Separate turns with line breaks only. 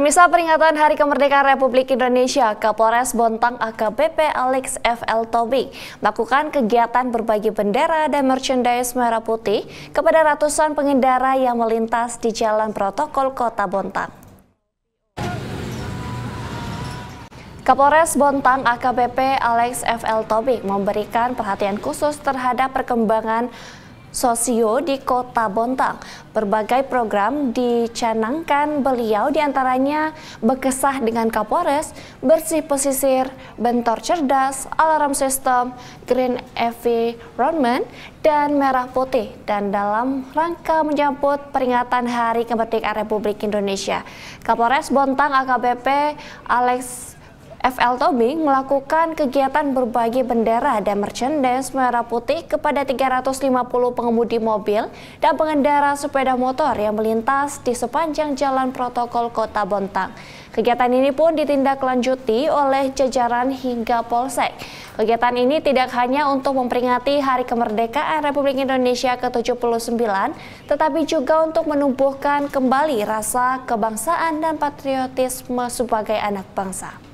Pemirsa peringatan Hari Kemerdekaan Republik Indonesia, Kapolres Bontang AKBP Alex FL Tobing melakukan kegiatan berbagi bendera dan merchandise merah putih kepada ratusan pengendara yang melintas di Jalan Protokol Kota Bontang. Kapolres Bontang AKBP Alex FL Tobing memberikan perhatian khusus terhadap perkembangan sosio di Kota Bontang. Berbagai program dicanangkan beliau diantaranya bekesah dengan Kapolres, bersih pesisir, bentor cerdas, alarm system, green environment, dan merah putih. Dan dalam rangka menyambut peringatan Hari Kemerdekaan Republik Indonesia, Kapolres Bontang AKBP Alex FL Tobing melakukan kegiatan berbagi bendera dan merchandise merah putih kepada 350 pengemudi mobil dan pengendara sepeda motor yang melintas di sepanjang jalan protokol Kota Bontang. Kegiatan ini pun ditindaklanjuti oleh jajaran hingga Polsek. Kegiatan ini tidak hanya untuk memperingati Hari Kemerdekaan Republik Indonesia ke-79, tetapi juga untuk menumbuhkan kembali rasa kebangsaan dan patriotisme sebagai anak bangsa.